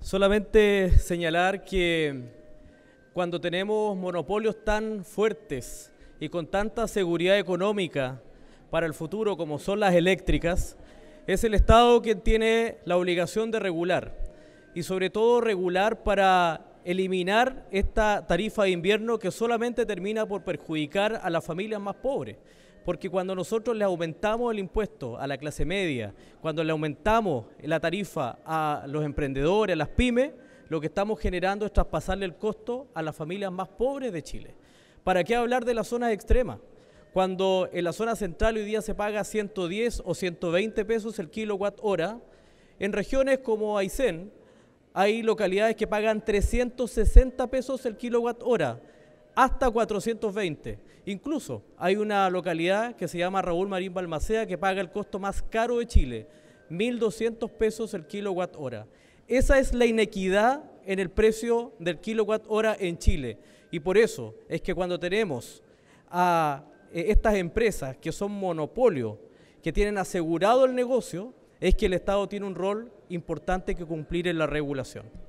Solamente señalar que cuando tenemos monopolios tan fuertes y con tanta seguridad económica para el futuro como son las eléctricas, es el Estado quien tiene la obligación de regular y sobre todo regular para eliminar esta tarifa de invierno que solamente termina por perjudicar a las familias más pobres. Porque cuando nosotros le aumentamos el impuesto a la clase media, cuando le aumentamos la tarifa a los emprendedores, a las pymes, lo que estamos generando es traspasarle el costo a las familias más pobres de Chile. ¿Para qué hablar de las zonas extremas? Cuando en la zona central hoy día se paga 110 o 120 pesos el kilowatt hora, en regiones como Aysén, hay localidades que pagan 360 pesos el kilowatt hora, hasta 420. Incluso hay una localidad que se llama Raúl Marín Balmaceda que paga el costo más caro de Chile, 1.200 pesos el kilowatt hora. Esa es la inequidad en el precio del kilowatt hora en Chile. Y por eso es que cuando tenemos a eh, estas empresas que son monopolio, que tienen asegurado el negocio, es que el Estado tiene un rol importante que cumplir en la regulación.